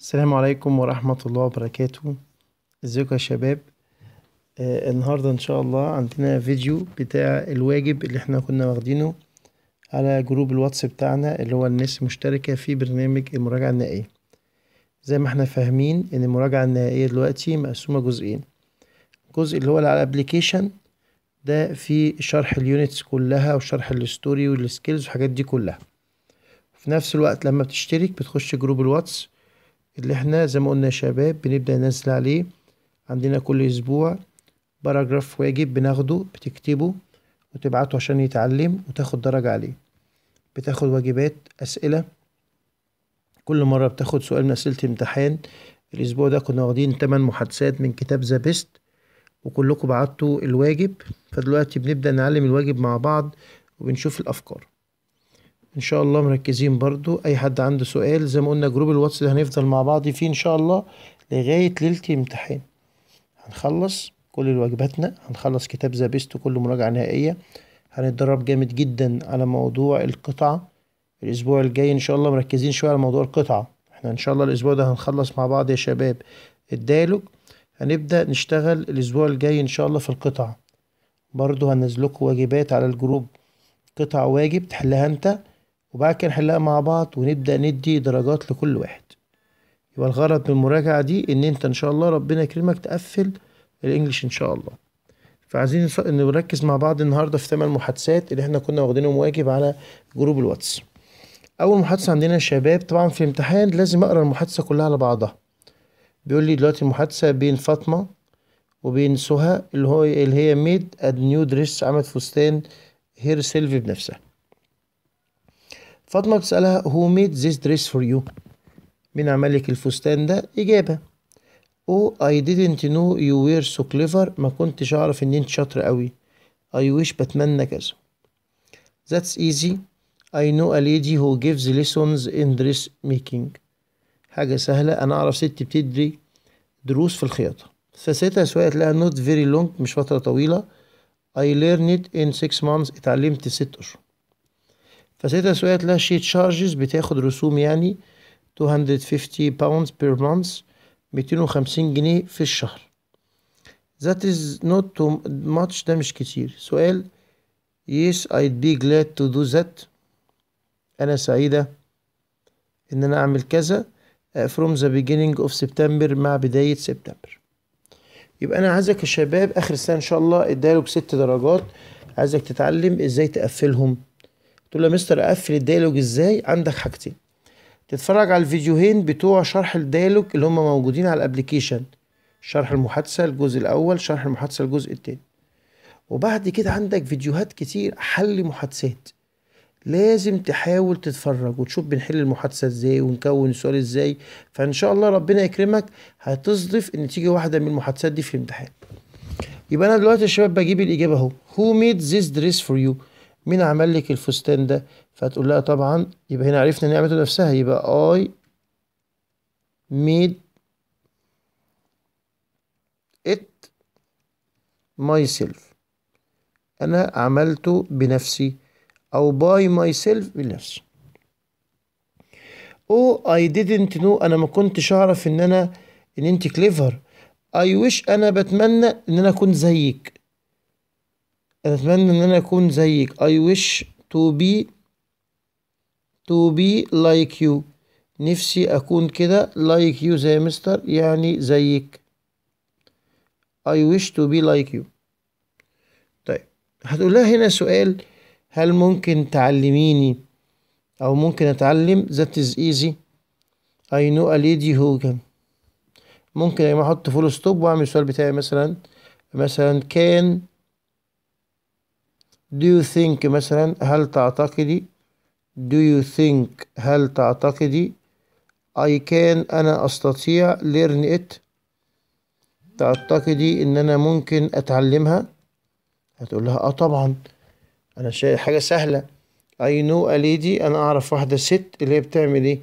السلام عليكم ورحمة الله وبركاته ازيكم يا شباب آه النهاردة ان شاء الله عندنا فيديو بتاع الواجب اللي احنا كنا واخدينه على جروب الواتس بتاعنا اللي هو الناس مشتركة في برنامج المراجعة النهائية زي ما احنا فاهمين ان المراجعة النهائية دلوقتي مقسومة جزئين الجزء اللي هو اللي على الابليكيشن ده فيه شرح اليونتس كلها وشرح الستوري والسكيلز والحاجات دي كلها في نفس الوقت لما بتشترك بتخش جروب الواتس اللي احنا زي ما قلنا شباب بنبدأ ننزل عليه عندنا كل أسبوع باراجراف واجب بناخده بتكتبه وتبعته عشان يتعلم وتاخد درجة عليه بتاخد واجبات أسئلة كل مرة بتاخد سؤال من أسئلة امتحان الأسبوع ده كنا واخدين تمن محادثات من كتاب ذا بيست وكلكم بعتوا الواجب فدلوقتي بنبدأ نعلم الواجب مع بعض وبنشوف الأفكار ان شاء الله مركزين برضو اي حد عنده سؤال زي ما قلنا جروب الواتس ده هنفضل مع بعض فيه ان شاء الله لغاية ليلة الامتحان هنخلص كل واجباتنا هنخلص كتاب ذا بيست كل مراجعة نهائية هنتدرب جامد جدا على موضوع القطعة الاسبوع الجاي ان شاء الله مركزين شوية على موضوع القطعة احنا ان شاء الله الاسبوع ده هنخلص مع بعض يا شباب الديالوج هنبدأ نشتغل الاسبوع الجاي ان شاء الله في القطعة برضو هنزلكوا واجبات على الجروب قطع واجب تحلها انت وبعد كده نحلها مع بعض ونبدأ ندي درجات لكل واحد يبقى الغرض من المراجعة دي إن أنت إن شاء الله ربنا يكرمك تقفل الإنجليش إن شاء الله فعايزين نركز مع بعض النهاردة في ثمان محادثات اللي احنا كنا واخدينهم واجب على جروب الواتس أول محادثة عندنا شباب طبعا في امتحان لازم أقرأ المحادثة كلها على بعضها بيقول لي دلوقتي المحادثة بين فاطمة وبين سهى اللي هو اللي هي ميد اد نيو دريس عملت فستان هير سيلفي بنفسها فاطمة بتسألها who made this dress for you مين عمل لك الفستان ده إجابة oh I didn't know you were so clever ما كنتش أعرف إن أنت شاطر قوي I wish بتمنى كذا ذاتس ايزي I know a lady who gives lessons in dress making حاجة سهلة أنا أعرف ست بتدي دروس في الخياطة فستها سويت لها not very long مش فترة طويلة I learned it in six months اتعلمت ست أشهر فساعتها سويت لها شي تشارجز بتاخد رسوم يعني 250 pounds بير مانث 250 جنيه في الشهر That is not too much ده مش كتير سؤال Yes I'd be glad to do that أنا سعيدة إن أنا أعمل كذا uh, from the beginning of September مع بداية سبتمبر يبقى أنا عايزك يا شباب آخر السنة إن شاء الله إديلك ست درجات عايزك تتعلم إزاي تقفلهم قلت له يا مستر اقفل الديالوج ازاي عندك حاجتين تتفرج على الفيديوهين بتوع شرح الديالوج اللي هم موجودين على الابلكيشن شرح المحادثه الجزء الاول شرح المحادثه الجزء الثاني وبعد كده عندك فيديوهات كتير حل محادثات لازم تحاول تتفرج وتشوف بنحل المحادثة ازاي ونكون السؤال ازاي فان شاء الله ربنا يكرمك هتصدف ان تيجي واحدة من المحادثات دي في الامتحان يبقى انا دلوقتي يا شباب بجيب الاجابة اهو who made this dress for you مين عمل لك الفستان ده فتقول لها طبعا يبقى هنا عرفنا نعمته نفسها يبقى اي ميد ات ماي سيلف انا عملته بنفسي او باي ماي سيلف بنفسي او oh, اي didn't know انا ما كنتش اعرف ان انا ان انت كليفر اي ويش انا بتمنى ان انا اكون زيك اتمنى ان انا اكون زيك I wish to be to be like you نفسي اكون كده like you زي مستر يعني زيك I wish to be like you طيب هتقول لها هنا سؤال هل ممكن تعلميني او ممكن اتعلم that is easy I know a lady who can ممكن يعني احط فول ستوب واعمل السؤال بتاعي مثلا مثلا كان do you think مثلا هل تعتقدي do you think هل تعتقدي I can أنا أستطيع learn it تعتقدي إن أنا ممكن أتعلمها هتقول لها آه طبعا أنا شايف حاجة سهلة I know a lady أنا أعرف واحدة ست اللي هي بتعمل إيه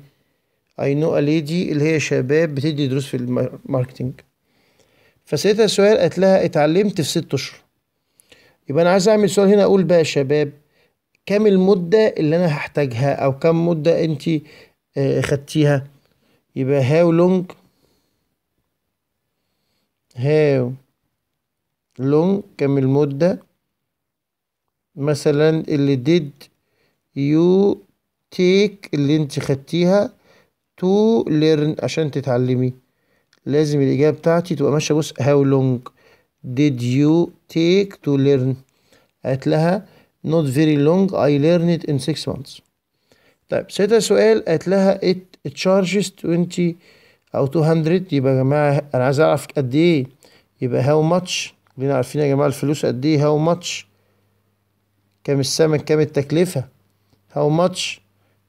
I know a lady اللي هي شباب بتدي دروس في الماركتينج فسألتها سؤال قالت لها اتعلمت في ست أشهر يبقى انا عايز اعمل سؤال هنا اقول بقى يا شباب كام المدة اللي انا هحتاجها او كام مدة انت آه، خدتيها يبقى هاو لونج هاو لونج كام المدة مثلا اللي ديد يو تيك اللي انت خدتيها تو ليرن عشان تتعلمي لازم الإجابة بتاعتي تبقى ماشية بص هاو لونج did you take to learn قالت لها not very long I learned it in six months طيب سألتها سؤال قالت لها it charges 20 او 200 يبقى يا جماعة انا عايز اعرف قد ايه يبقى how much كلنا عارفين يا جماعة الفلوس قد ايه how much كام السمك كام التكلفة how much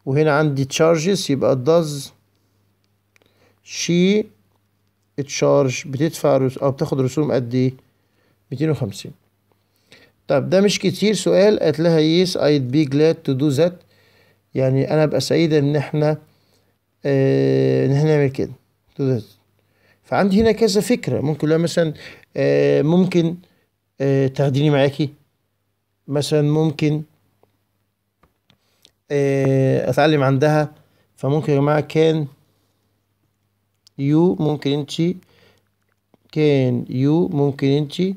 وهنا عندي charges يبقى does she تشارج بتدفع رسوم او بتاخد رسوم قد ايه 250 طب ده مش كتير سؤال قالت لها يس ايد بي جلاد تو دو ذات يعني انا ابقى سعيده ان احنا آه، ان احنا نعمل كده تو ذات فعندي هنا كذا فكره ممكن لها مثلا آه، ممكن آه، تاخديني معاكي مثلا ممكن اتعلم عندها فممكن يا جماعه كان يو ممكن انتي كان يو ممكن انتي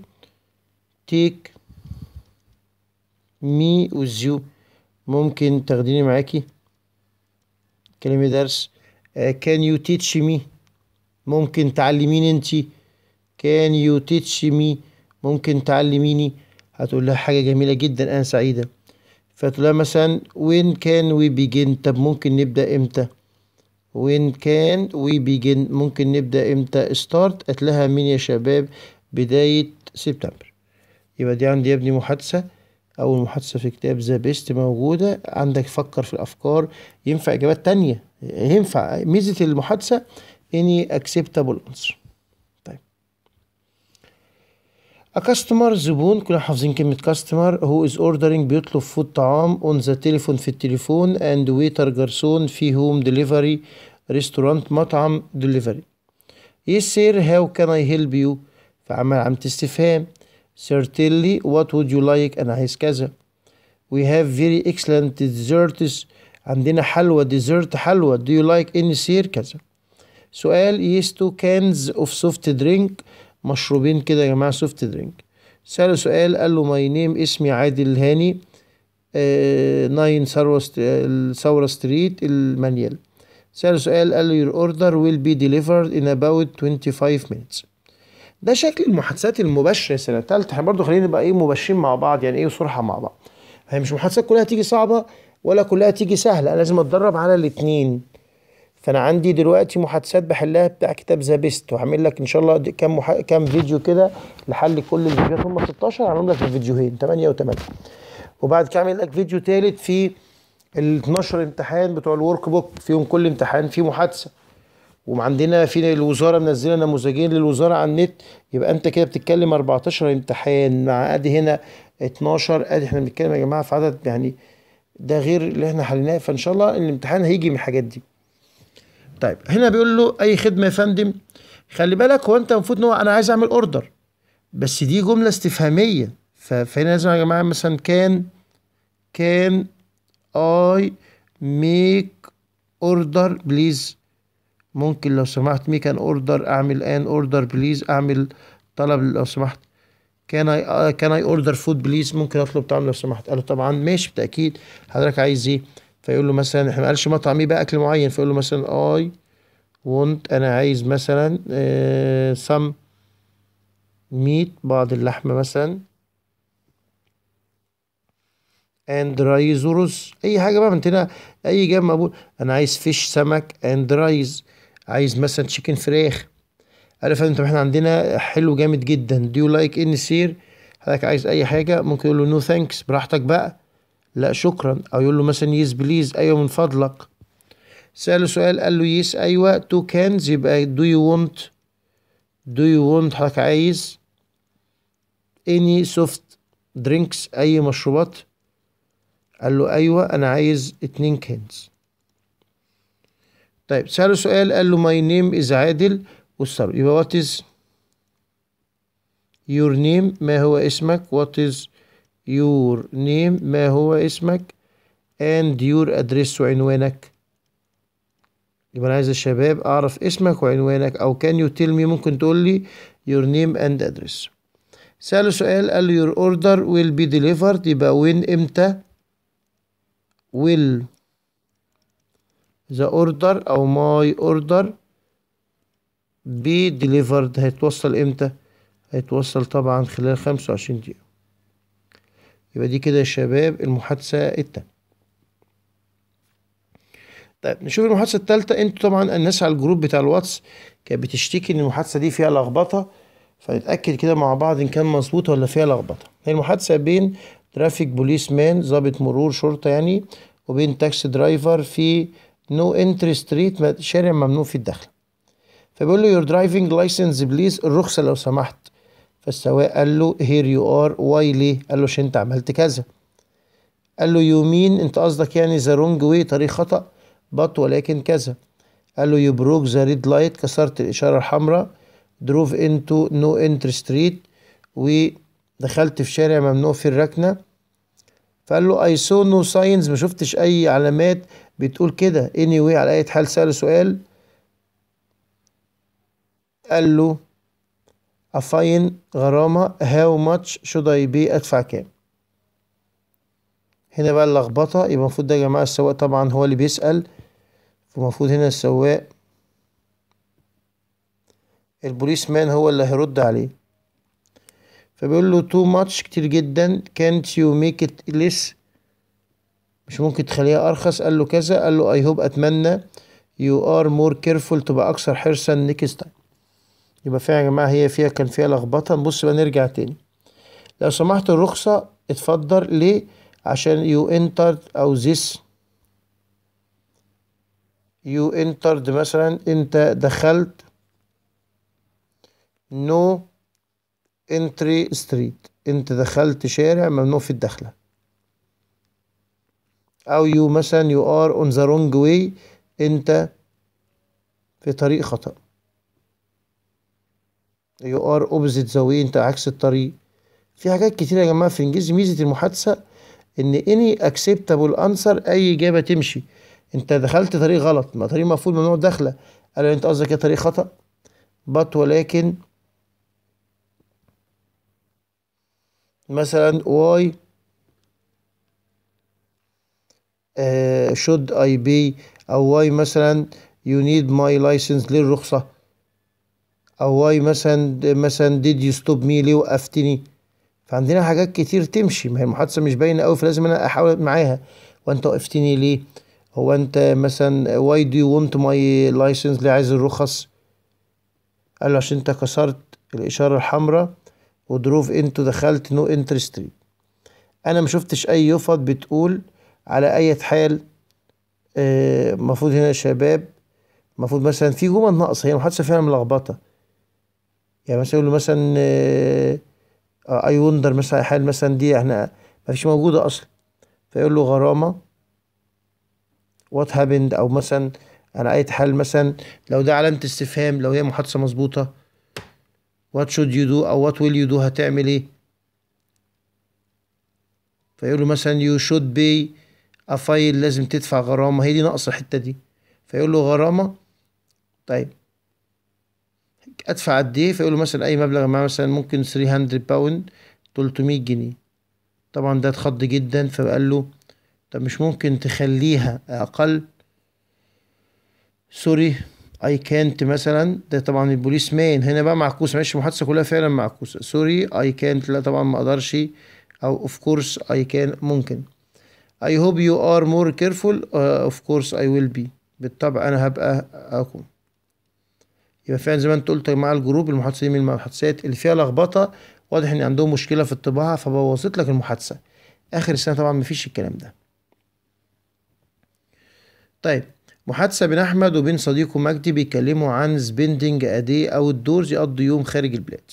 تيك مي وزيو ممكن تاخديني معاكي كلمة درس كان يو تيتش مي ممكن تعلميني انتي كان يو تيتش مي ممكن تعلميني هتقول لها حاجة جميلة جدا أنا سعيدة فتقول لها مثلا وين كان وي بيجن طب ممكن نبدأ إمتى وين كان وي بيجن ممكن نبدأ إمتى ستارت قالت لها مين يا شباب بداية سبتمبر يبقى دي عندي يا ابني محادثة أول محادثة في كتاب ذا بيست موجودة عندك فكر في الأفكار ينفع إجابات تانية ينفع ميزة المحادثة إني أكسبتابل أنسر طيب A customer زبون كنا حافظين كلمة customer هو is ordering بيطلب فود طعام on the telephone في التليفون and waiter جرسون في home delivery restaurant مطعم delivery Yes sir how can I help you؟ فعمل علامة استفهام Certainly, what would you like أنا عايز كذا We have very excellent desserts عندنا حلوى dessert حلوى Do you like any سير كذا سؤال yes two cans of soft drink مشروبين كده يا جماعة soft drink سأل سؤال قال له my name اسمي عادل هاني ناين ثورة ستريت المانيال سأل سؤال قال له your order will be delivered in about 25 minutes ده شكل المحادثات المباشره سنه ثالثه احنا برضه خلينا نبقى ايه مباشرين مع بعض يعني ايه صرحه مع بعض هي مش محادثات كلها تيجي صعبه ولا كلها تيجي سهله انا لازم اتدرب على الاثنين فانا عندي دلوقتي محادثات بحلها بتاع كتاب ذا بيست وهعمل لك ان شاء الله كام محا... كام فيديو كده لحل كل الفيديوهات هم 16 هعملهم لك في فيديوهين 8 و8 وبعد كده اعمل لك فيديو ثالث في ال 12 امتحان بتوع الورك بوك فيهم كل امتحان فيه محادثه وعندنا في الوزاره منزله نموذجين للوزاره على النت يبقى انت كده بتتكلم 14 امتحان مع ادي هنا 12 ادي احنا بنتكلم يا جماعه في عدد يعني ده غير اللي احنا حليناه فان شاء الله الامتحان هيجي من الحاجات دي. طيب هنا بيقول له اي خدمه يا فندم خلي بالك هو انت المفروض ان هو انا عايز اعمل اوردر بس دي جمله استفهاميه فهنا لازم يا جماعه مثلا كان كان اي ميك اوردر بليز ممكن لو سمحت مي كان اوردر اعمل ان اوردر بليز اعمل طلب لو سمحت كان اي كان اي اوردر فود بليز ممكن اطلب طعام لو سمحت قال له طبعا ماشي بالتاكيد حضرتك عايز ايه فيقول له مثلا احنا ما قالش مطعم ايه بقى اكل معين فيقول له مثلا اي وانت انا عايز مثلا سم آه، ميت بعض اللحمه مثلا اند رايز ورز اي حاجه بقى من هنا اي جاب مقبول انا عايز فيش سمك اند رايز عايز مثلا تشيكن فراخ عارف انت احنا عندنا حلو جامد جدا ديو لايك ان سير حضرتك عايز اي حاجه ممكن يقول له نو ثانكس براحتك بقى لا شكرا او يقول له مثلا يس بليز ايوه من فضلك سأله سؤال قال له يس ايوه تو كانز يبقى دو يو وونت دو يو وونت حضرتك عايز اني سوفت درينكس اي مشروبات قال له ايوه انا عايز اتنين كانز طيب سأله سؤال قال له ماي نيم از عادل والسر يبقى وات از يور نيم ما هو اسمك وات از يور نيم ما هو اسمك اند يور ادريس وعنوانك يبقى انا عايز الشباب اعرف اسمك وعنوانك او كان يو تيل مي ممكن تقول لي يور نيم اند ادريس سأله سؤال قال له your order will be delivered يبقى وين امتى will ذا اوردر او ماي اوردر بي ديليفرد هيتوصل امتى هيتوصل طبعا خلال خمسة وعشرين دقيقة يبقى دي كده يا شباب المحادثة التانية طيب نشوف المحادثة التالتة انتوا طبعا الناس على الجروب بتاع الواتس كانت بتشتكي ان المحادثة دي فيها لخبطة فنتأكد كده مع بعض ان كان مظبوطة ولا فيها لخبطة هي المحادثة بين ترافيك بوليس مان ظابط مرور شرطة يعني وبين تاكسي درايفر في نو انتري ستريت شارع ممنوع في الدخل فبيقول له يور درايفنج لايسنس بليز الرخصه لو سمحت فالسواق قال له هير يو ار واي ليه قال له عشان انت عملت كذا قال له يو مين انت قصدك يعني ذا رونج واي طريق خطا بط ولكن كذا قال له يو بروك ذا ريد لايت كسرت الاشاره الحمراء دروف انتو نو انتر ستريت ودخلت في شارع ممنوع في الركنه فقال له اي سو نو ساينز ما شفتش اي علامات بتقول كده اني anyway على اي حال سأله سؤال قال له افاين غرامة هاو ماتش شود اي بي ادفع كام هنا بقى اللخبطة يبقى المفروض ده يا جماعة السواق طبعا هو اللي بيسأل فالمفروض هنا السواق البوليس مان هو اللي هيرد عليه فبيقول له تو ماتش كتير جدا كانت يو ميك ات ليس مش ممكن تخليها ارخص قال له كذا قال له اي هوب اتمنى يو ار مور كيرفول تبقى اكثر حرصا نيكست تايم يبقى فعلا يا جماعه هي فيها كان فيها لخبطه نبص بقى نرجع تاني لو سمحت الرخصه اتفضل ليه عشان يو انتر او ذس يو انترد مثلا انت دخلت نو انتري ستريت انت دخلت شارع ممنوع في الدخله او يو مثلا يو ار اون ذا رونج واي انت في طريق خطأ يو ار اوبزيت ذا واي انت عكس الطريق في حاجات كتير يا جماعه في الانجليزي ميزه المحادثه ان اني اكسبتابل انسر اي اجابه تمشي انت دخلت طريق غلط ما طريق مفروض ممنوع الدخله قال انت قصدك طريق خطأ بط ولكن مثلا واي آه، should I be أو why مثلا you need my license ليه الرخصة أو why مثلا مثلا did you stop me ليه وقفتني فعندنا حاجات كتير تمشي ما هي المحادثة مش باينة أوي فلازم أنا أحاول معاها وأنت وقفتني ليه هو أنت مثلا why do you want my license ليه عايز الرخص قال له عشان أنت كسرت الإشارة الحمراء ودروف انتو دخلت نو انترستري انا مشوفتش اي يفض بتقول على أي حال المفروض آه، هنا شباب المفروض مثلا في جمل ناقصه هي المحادثه فعلا ملخبطه يعني مثلا يقول له مثلا اي آه، وندر آه، مثلا حال مثلا دي احنا ما فيش موجوده اصلا فيقول له غرامه وات هابند او مثلا على اي حال مثلا لو ده علامه استفهام لو هي محادثه مظبوطه وات شود يو دو او وات ويل يو دو هتعمل ايه فيقول له مثلا يو شود بي افايل لازم تدفع غرامه هي دي ناقصه الحته دي فيقول له غرامه طيب ادفع قد ايه فيقول له مثلا اي مبلغ معاه مثلا ممكن 300 باوند 300 جنيه طبعا ده اتخض جدا فقال له طب مش ممكن تخليها اقل سوري اي كانت مثلا ده طبعا البوليس مان هنا بقى معكوس معلش المحادثه كلها فعلا معكوسه سوري اي كانت لا طبعا ما اقدرش او اوف كورس اي كان ممكن I hope you are more careful uh, of course I will be بالطبع أنا هبقى أكون يبقى فعلا زي ما أنت قلت يا جماعة الجروب دي من المحادثات اللي فيها لخبطة واضح إن عندهم مشكلة في الطباعة فبوظت لك المحادثة آخر السنة طبعا مفيش الكلام ده طيب محادثة بين أحمد وبين صديقه مجدي بيتكلموا عن سبيندنج أدي أو الدورز يقضوا يوم خارج البلاد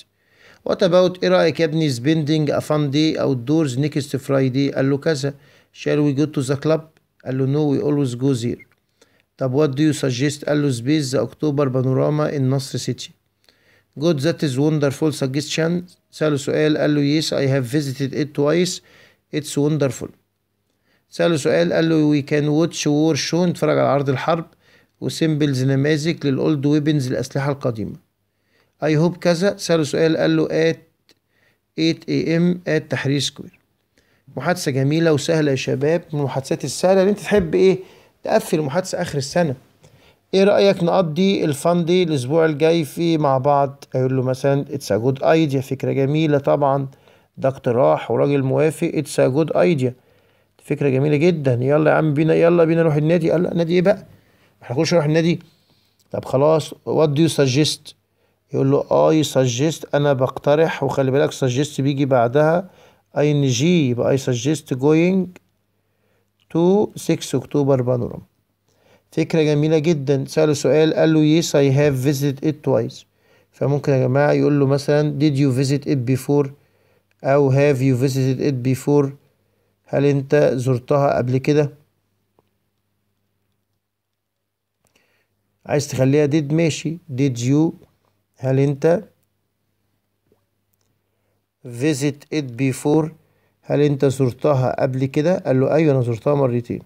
وات أباوت إيه رأيك يا ابني سبيندنج a فان day أو الدورز نيكست فرايدي قال له كذا shall we go to the club قال له no we always go there طب what do you suggest قال له space the October panorama in Nasr city good that is wonderful suggestion سأله سؤال قال له yes I have visited it twice it's wonderful سأله سؤال قال له we can watch war show نتفرج على عرض الحرب وسيمبلز نماذج للأولد ويبنز الأسلحة القديمة I hope كذا سأله سؤال قال له at 8 am at تحرير سكوير محادثه جميله وسهله يا شباب من المحادثات السهله اللي انت تحب ايه تقفل محادثه اخر السنه ايه رايك نقضي الفان دي الاسبوع الجاي في مع بعض اقول له مثلا اتس ا جود ايديا فكره جميله طبعا ده اقتراح وراجل موافق اتس ا جود ايديا فكره جميله جدا يلا يا عم بينا يلا بينا نروح النادي قال لا نادي ايه بقى احنا كلش نروح النادي طب خلاص وات دو يو سجست يقول له اي سجست انا بقترح وخلي بالك سجست بيجي بعدها ING يبقى I suggest going to 6 أكتوبر بانوراما فكرة جميلة جدا سأله سؤال قال له yes I have visited it twice فممكن يا جماعة يقول له مثلا did you visit it before أو have you visited it before هل أنت زرتها قبل كده عايز تخليها did ماشي did you هل أنت visit it before هل انت زرتها قبل كده قال له ايوه انا زرتها مرتين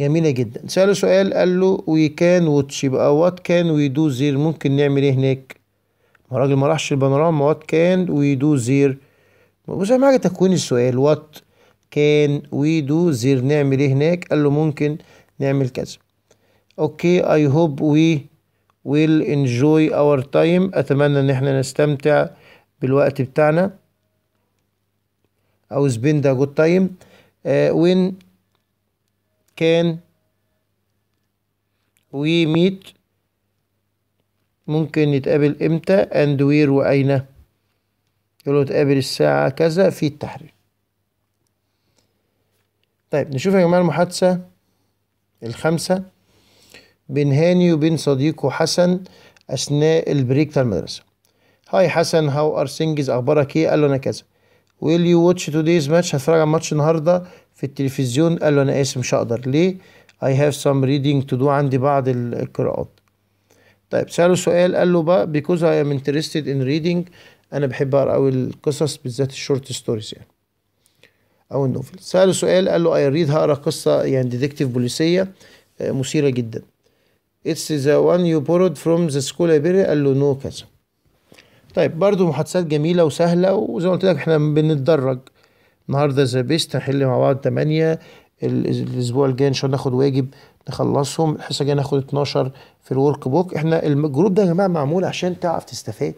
جميلة جدا سأله سؤال قال له وي كان واتش يبقى وات كان وي دو زير ممكن نعمل ايه هناك ما الراجل ما راحش البانوراما وات كان وي دو زير بص اهم حاجة تكوين السؤال وات كان وي دو زير نعمل ايه هناك قال له ممكن نعمل كذا اوكي اي هوب وي ويل انجوي اور تايم اتمنى ان احنا نستمتع بالوقت بتاعنا او سبيند ا جود تايم وين كان وي ميت ممكن نتقابل امتى اند وير واين يقول له تقابل الساعة كذا في التحرير طيب نشوف يا جماعة المحادثة الخامسة بين هاني وبين صديقه حسن أثناء البريك بتاع المدرسة هاي حسن هاو ار سينجز اخبارك ايه قال له انا كذا ويل يو واتش تودايز ماتش هتفرج على ماتش النهارده في التلفزيون قال له انا اسف مش هقدر ليه اي هاف سام ريدنج تو دو عندي بعض القراءات طيب سأله سؤال قال له بقى بيكوز اي ام انترستد ان ريدنج انا بحب اقرا قوي القصص بالذات الشورت ستوريز يعني او النوفل سأله سؤال قال له اي ريد هقرا قصه يعني ديتكتيف بوليسيه آه، مثيره جدا اتس ذا وان يو بورود فروم ذا سكول library قال له نو no كذا طيب برضو محادثات جميلة وسهلة وزي ما قلت لك احنا بنتدرج النهارده ذا بيست هنحل مع بعض 8 الاسبوع الجاي ان شاء الله ناخد واجب نخلصهم الحصه الجايه ناخد 12 في الورك بوك احنا الجروب ده يا جماعه معمول عشان تعرف تستفاد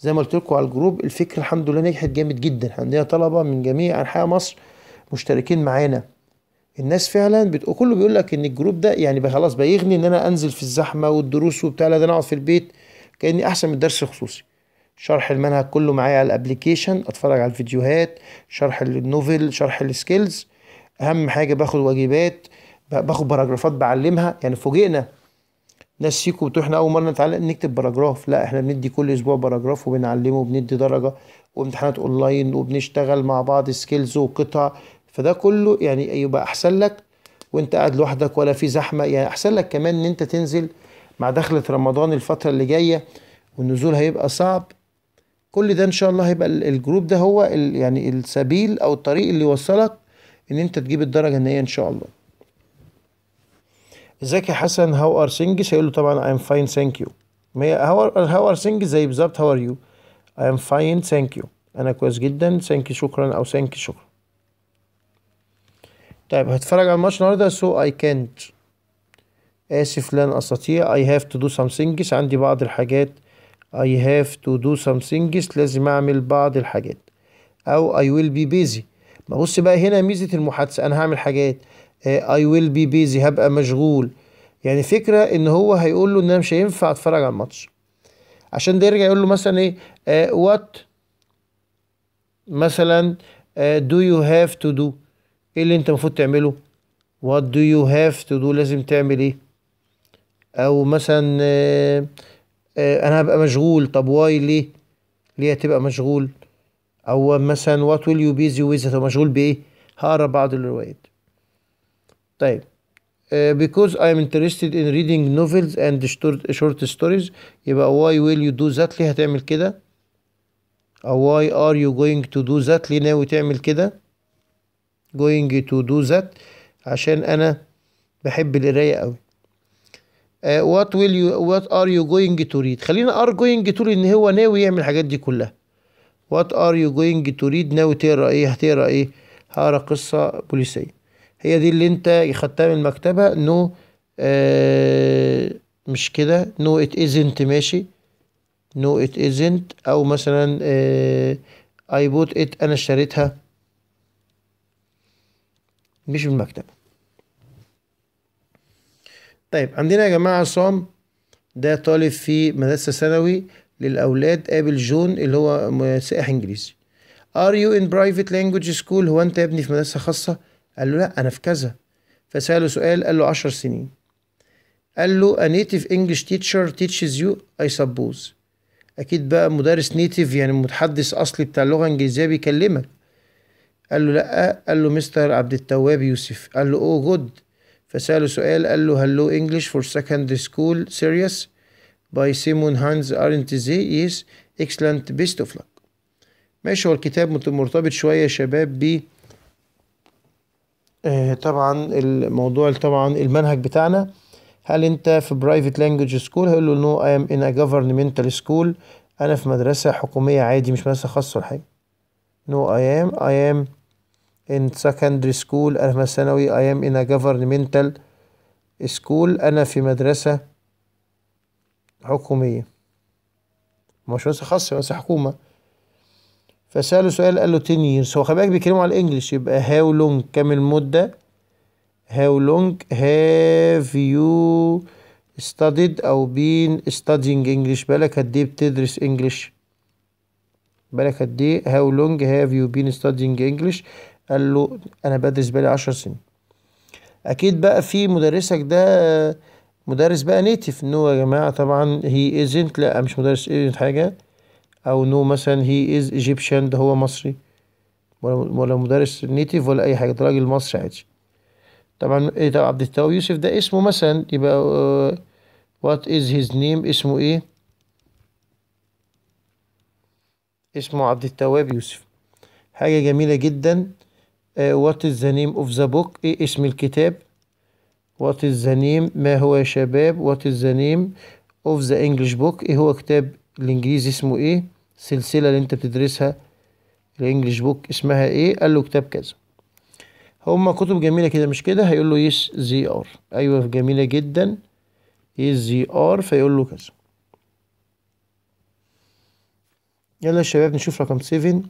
زي ما قلت لكم على الجروب الفكره الحمد لله نجحت جامد جدا عندنا طلبه من جميع انحاء مصر مشتركين معانا الناس فعلا بت... كله بيقول لك ان الجروب ده يعني خلاص بيغني ان انا انزل في الزحمه والدروس وبتاع لا ده انا اقعد في البيت كاني احسن من الدرس الخصوصي شرح المنهج كله معايا على الابلكيشن اتفرج على الفيديوهات شرح النوفل شرح السكيلز اهم حاجه باخد واجبات باخد باراجرافات بعلمها يعني فوجئنا ناس سيكو بتروح احنا اول مره نتعلم نكتب باراجراف لا احنا بندي كل اسبوع باراجراف وبنعلمه وبندي درجه وامتحانات اونلاين وبنشتغل مع بعض سكيلز وقطع فده كله يعني يبقى احسن لك وانت قاعد لوحدك ولا في زحمه يعني احسن لك كمان ان انت تنزل مع دخله رمضان الفتره اللي جايه والنزول هيبقى صعب كل ده ان شاء الله هيبقى الجروب ده هو يعني السبيل او الطريق اللي يوصلك ان انت تجيب الدرجه النهائيه ان شاء الله ازيك يا حسن هاو ار ثينجز هيقول له طبعا اي ام فاين ثانك يو ما هي هاو ار ثينجز زي بالظبط هاو ار يو اي ام فاين ثانك يو انا كويس جدا ثانك يو شكرا او ثانك يو شكرا طيب هتفرج على الماتش النهارده سو اي كانت اسف لن استطيع اي هاف تو دو سامثينجز عندي بعض الحاجات I have to do some things لازم أعمل بعض الحاجات أو I will be busy بص بقى هنا ميزة المحادثة أنا هعمل حاجات آه، I will be busy هبقى مشغول يعني فكرة إن هو هيقول له إن أنا مش هينفع أتفرج على الماتش عشان ده يرجع يقول له مثلا إيه وات آه، مثلا دو آه، do you have to do إيه اللي أنت المفروض تعمله what do you have to do لازم تعمل إيه أو مثلا آه، انا هبقى مشغول طب واي ليه ليه هتبقى مشغول او مثلا وات ويل يو بيزي ويز هتبقى مشغول بايه هقرا بعض الروايات طيب آه، because I am interested in reading novels and short stories يبقى why will you do that ليه هتعمل كده أو why are you going to do that ليه ناوي تعمل كده going to do that عشان أنا بحب القراية أوي وات ويل يو وات ار يو جوينج تو ريد خلينا ار جوينج تو ان هو ناوي يعمل الحاجات دي كلها وات ار يو جوينج تو ريد ناوي تقرا ايه هتقرا ايه هقرا قصه بوليسيه هي دي اللي انت خدتها من المكتبه نو no, uh, مش كده نو ات ازنت ماشي نو ات ازنت او مثلا اي بوت ات انا اشتريتها مش من المكتبه طيب عندنا يا جماعة عصام ده طالب في مدرسة ثانوي للأولاد قابل جون اللي هو سائح إنجليزي ار يو ان برايفت لانجوج سكول هو أنت يا ابني في مدرسة خاصة قال له لا أنا في كذا فسأله سؤال قال له 10 سنين قال له ا نيتيف انجلش تيتشر تيتشز يو اي سبوز أكيد بقى مدرس نيتيف يعني متحدث أصلي بتاع اللغة الإنجليزية بيكلمك قال له لا قال له مستر عبد التواب يوسف قال له اوه oh جود فسأله سؤال قال له هلو انجلش فور secondary سكول سيريس باي سيمون هانز ارنت زي يس اكسلنت بيست اوف لك ماشي هو الكتاب مرتبط شوية يا شباب ب آه طبعا الموضوع طبعا المنهج بتاعنا هل انت في برايفت لانجوج سكول هيقول له نو اي ام ان ا جفرنمنتال سكول انا في مدرسه حكوميه عادي مش مدرسه خاصه ولا حاجه نو اي ام اي ام in secondary school أنا ثانوي I am in a governmental school أنا في مدرسة حكومية مش مدرسة خاصة مدرسة حكومة فسأله سؤال قال له 10 years هو خلي بالك بيتكلموا على الإنجليش يبقى how long كام المدة how long have you studied أو been studying English بالك قد إيه بتدرس English بالك قد إيه how long have you been studying English قال له انا بدرس بقالي 10 سنين اكيد بقى في مدرسك ده مدرس بقى نيتف نو يا جماعه طبعا هي ازنت لا مش مدرس ازنت حاجه او نو مثلا هي از ايجيبشن ده هو مصري ولا ولا مدرس نيتف ولا اي حاجه ده راجل مصري عادي طبعا ايه ده عبد التواب يوسف ده اسمه مثلا يبقى وات از هيز نيم اسمه ايه اسمه عبد التواب يوسف حاجه جميله جدا وات از ذا نيم اوف ذا بوك ايه اسم الكتاب وات از ذا نيم ما هو يا شباب وات از ذا نيم اوف ذا انجلش بوك ايه هو كتاب الانجليزي اسمه ايه السلسله اللي انت بتدرسها الانجليش بوك اسمها ايه قال له كتاب كذا هما كتب جميله كده مش كده هيقول له يس زي ار ايوه جميله جدا يس زي ار فيقول له كذا يلا يا شباب نشوف رقم 7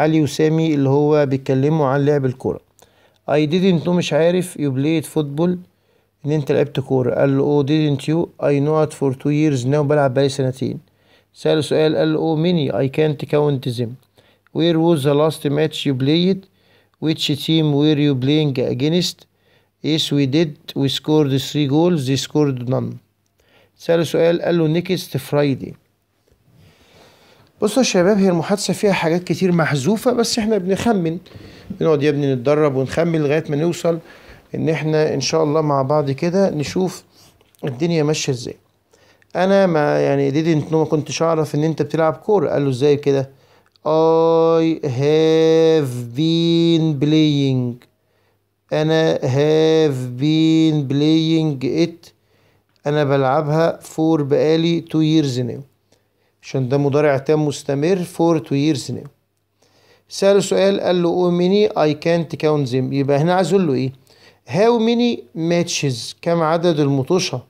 علي وسامي اللي هو بيتكلموا عن لعب الكورة I didn't know مش عارف you played football ان انت لعبت كورة قال له oh didn't you I know it for two years now بلعب بقالي سنتين سأل سؤال قال له oh many I can't count them where was the last match you played which team were you playing against yes we did we scored three goals they scored none سأل سؤال قال له next Friday بصوا يا شباب هي المحادثة فيها حاجات كتير محذوفة بس احنا بنخمن بنقعد يا ابني نتدرب ونخمن لغاية ما نوصل ان احنا ان شاء الله مع بعض كده نشوف الدنيا ماشية ازاي انا ما يعني ديدنت نو ما كنتش اعرف ان انت بتلعب كورة قال له ازاي كده I have been playing انا have been playing it انا بلعبها فور بقالي 2 years now عشان ده مضارع تام مستمر فور تو years now سأله سؤال قال له او ميني اي كانت كاونت زيم يبقى هنا عايز اقول له ايه هاو ميني ماتشز كم عدد المطوشة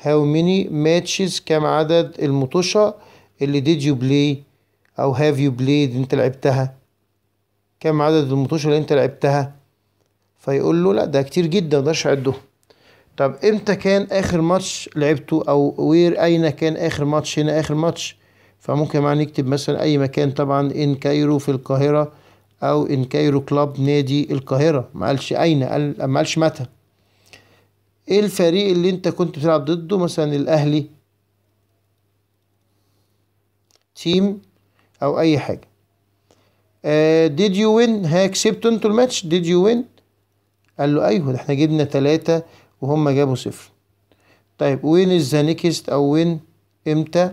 هاو ميني ماتشز كم عدد المطوشة اللي ديد يو بلاي او هاف يو بلايد انت لعبتها كم عدد المطوشة اللي انت لعبتها فيقول له لا ده كتير جدا مقدرش اعدهم طب امتى كان اخر ماتش لعبته او وير اين كان اخر ماتش هنا اخر ماتش فممكن معنا نكتب مثلا اي مكان طبعا ان كايرو في القاهرة او ان كايرو كلاب نادي القاهرة ما قالش اين قال ما قالش متى ايه الفريق اللي انت كنت بتلعب ضده مثلا الاهلي تيم او اي حاجة ديد يو وين ها كسبتوا انتوا الماتش ديد يو وين قال له ايوه ده احنا جبنا تلاتة وهم جابوا صفر طيب وين از ذا نيكست او وين امتى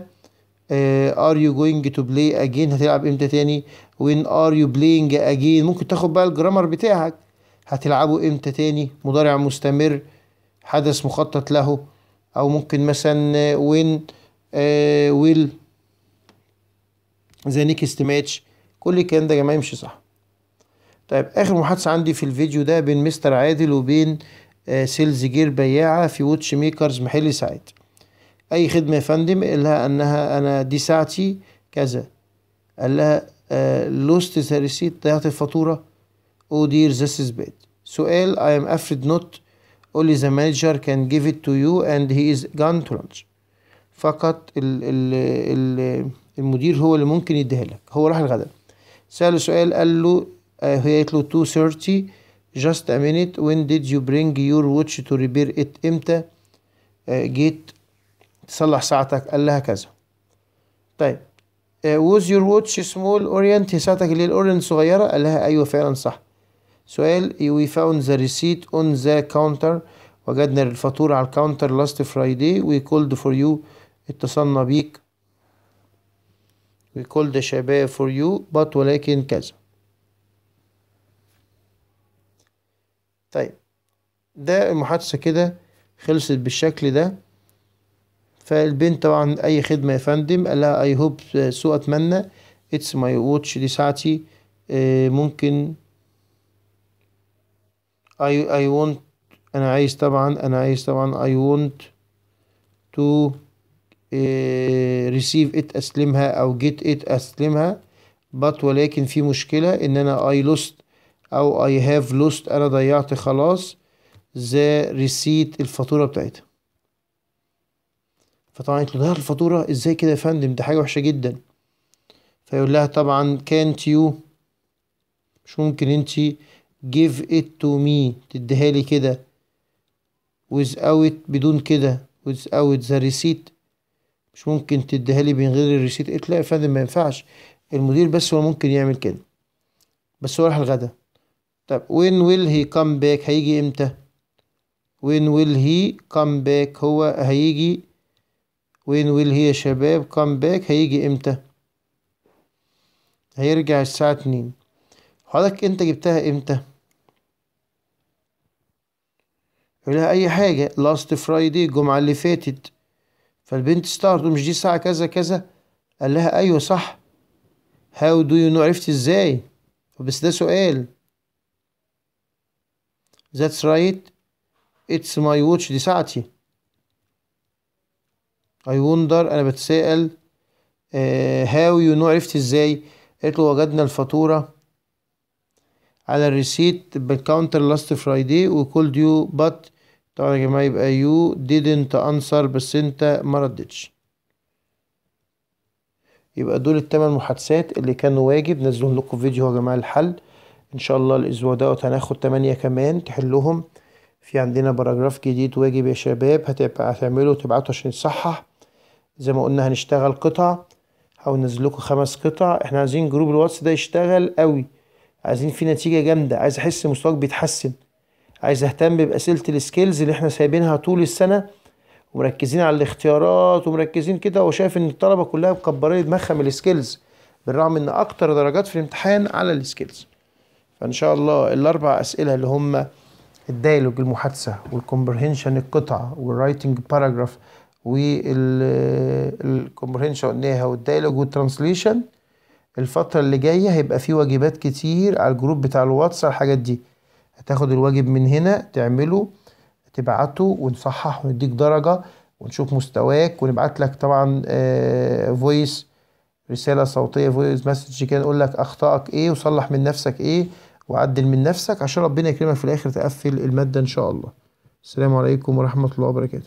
ار يو جوينج تو بلاي اجين هتلعب امتى تاني وين ار يو بلاينج اجين ممكن تاخد بقى الجرامر بتاعك هتلعبه امتى تاني مضارع مستمر حدث مخطط له او ممكن مثلا آه، وين ويل ذا نيكست ماتش كل الكلام ده يا جماعه يمشي صح طيب اخر محادثه عندي في الفيديو ده بين مستر عادل وبين آه، سيلز جير بياعة في ووتش ميكرز محل سعيد أي خدمة يا فندم قال لها أنها أنا دي ساعتي كذا قال لها آه، لوست ذا ريسيت ضيعت الفاتورة أو دير ذس إز باد سؤال I am afraid not only the manager can give it to you and he is gone to lunch فقط ال ال ال المدير هو اللي ممكن يديها لك هو راح الغداء سأله سؤال قال له آه، هي قالت له 2:30 just a minute when did you bring your watch to repair it امتى جيت تصلح ساعتك قال لها كذا طيب was your watch small orient هي ساعتك اللي الاورنت صغيرة قال لها ايوه فعلا صح سؤال we found the receipt on the counter وجدنا الفاتورة على الكاونتر last Friday we called for you اتصلنا بيك we called the شباب for you but ولكن كذا طيب ده المحادثة كده خلصت بالشكل ده فالبنت طبعا أي خدمة يا فندم قال لها أي هوب سو أتمنى اتس ماي واتش دي ساعتي آه، ممكن اي اي want أنا عايز طبعا أنا عايز طبعا اي ونت تو ريسيف ات أسلمها أو جيت ات أسلمها بط ولكن في مشكلة إن أنا اي لوست او I have lost انا ضيعت خلاص the receipt الفاتورة بتاعتها فطبعا قلت له ضيعت الفاتورة ازاي كده يا فندم دي حاجة وحشة جدا فيقول لها طبعا can't you مش ممكن انت give it to me تديها لي كده without بدون كده without the receipt مش ممكن تديها لي من غير الريسيت قلت لا يا فندم ما ينفعش المدير بس هو ممكن يعمل كده بس هو راح الغدا طب when will he come back هيجي امتى when will he come back هو هيجي when will he يا شباب come back هيجي امتى هيرجع الساعة اتنين حضرتك انت جبتها امتى لها اي حاجة last friday الجمعة اللي فاتت فالبنت استغربت مش دي الساعة كذا كذا قال لها ايوه صح how do you know عرفت ازاي بس ده سؤال That's right. It's my watch دي ساعتي. I wonder أنا بتسأل uh, آه، how you know عرفت ازاي؟ قالت له وجدنا الفاتورة على الريسيت بالكاونتر لاست فرايداي وكولد يو بات طبعا يا جماعة يبقى يو didn't answer بس انت ما ردتش. يبقى دول التمن محادثات اللي كانوا واجب نزلهم لكم فيديو يا جماعة الحل. ان شاء الله الاسبوع ده هناخد تمانية كمان تحلهم في عندنا باراجراف جديد واجب يا شباب هتبقى هتعمله وتبعته عشان يتصحح زي ما قلنا هنشتغل قطع هحاول انزلكوا خمس قطع احنا عايزين جروب الواتس ده يشتغل قوي عايزين فيه نتيجة جامدة عايز احس مستواك بيتحسن عايز اهتم باسئلة السكيلز اللي احنا سايبينها طول السنة ومركزين على الاختيارات ومركزين كده وشايف ان الطلبة كلها مكبرين دماغها من السكيلز بالرغم ان اكتر درجات في الامتحان على السكيلز فان شاء الله الاربع اسئله اللي هم الدايلوج المحادثه والكومبرهنشن القطعه والرايتنج باراجراف والكومبرهنشن قلناها والدايلوج والترانسليشن الفتره اللي جايه هيبقى في واجبات كتير على الجروب بتاع الواتس على الحاجات دي هتاخد الواجب من هنا تعمله تبعته ونصحح ونديك درجه ونشوف مستواك ونبعت لك طبعا فويس آه، رساله صوتيه فويس مسج كده نقول لك اخطائك ايه وصلح من نفسك ايه وعدل من نفسك عشان ربنا يكرمك في الآخر تقفل المادة إن شاء الله السلام عليكم ورحمة الله وبركاته